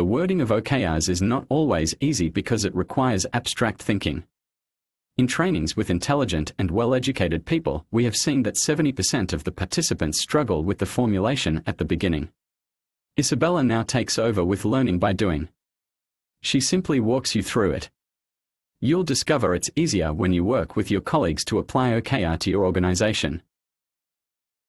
The wording of OKRs is not always easy because it requires abstract thinking. In trainings with intelligent and well-educated people, we have seen that 70% of the participants struggle with the formulation at the beginning. Isabella now takes over with learning by doing. She simply walks you through it. You'll discover it's easier when you work with your colleagues to apply OKR to your organization.